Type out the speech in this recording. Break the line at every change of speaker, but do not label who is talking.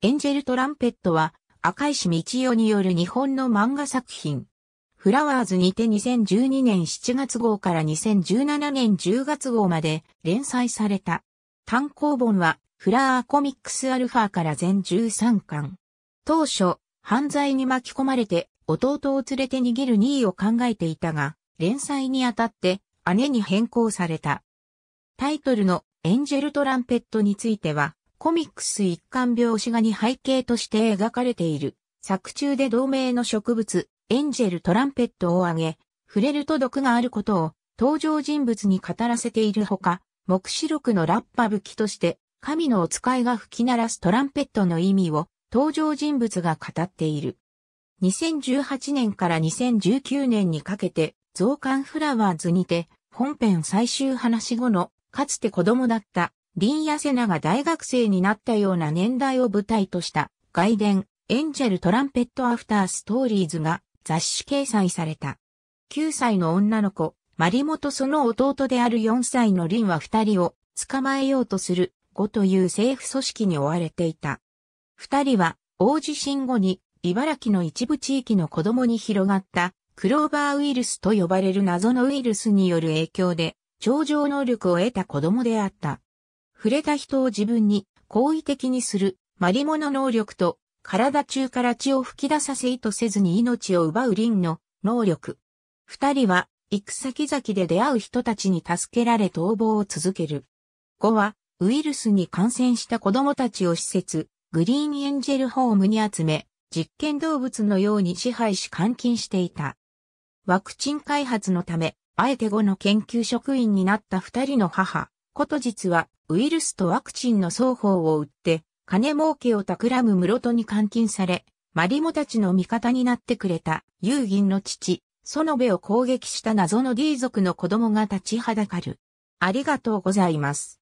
エンジェルトランペットは赤石道夫による日本の漫画作品。フラワーズにて2012年7月号から2017年10月号まで連載された。単行本はフラワーコミックスアルファから全13巻。当初、犯罪に巻き込まれて弟を連れて逃げる2位を考えていたが、連載にあたって姉に変更された。タイトルのエンジェルトランペットについては、コミックス一貫描写画に背景として描かれている。作中で同名の植物、エンジェルトランペットを挙げ、触れると毒があることを登場人物に語らせているほか、目視録のラッパ武器として、神のお使いが吹き鳴らすトランペットの意味を登場人物が語っている。2018年から2019年にかけて、増刊フラワーズにて、本編最終話後の、かつて子供だったリンヤセナが大学生になったような年代を舞台とした外伝エンジェルトランペットアフターストーリーズが雑誌掲載された。9歳の女の子、マリモとその弟である4歳のリンは2人を捕まえようとする5という政府組織に追われていた。2人は大地震後に茨城の一部地域の子供に広がったクローバーウイルスと呼ばれる謎のウイルスによる影響で超常能力を得た子供であった。触れた人を自分に好意的にする、マリモの能力と、体中から血を吹き出させ意図せずに命を奪うリンの能力。二人は、行く先々で出会う人たちに助けられ逃亡を続ける。五は、ウイルスに感染した子供たちを施設、グリーンエンジェルホームに集め、実験動物のように支配し監禁していた。ワクチン開発のため、あえて後の研究職員になった二人の母、こと実は、ウイルスとワクチンの双方を売って、金儲けを企む室戸に監禁され、マリモたちの味方になってくれた、遊銀の父、園部を攻撃した謎の D 族の子供が立ちはだかる。ありがとうございます。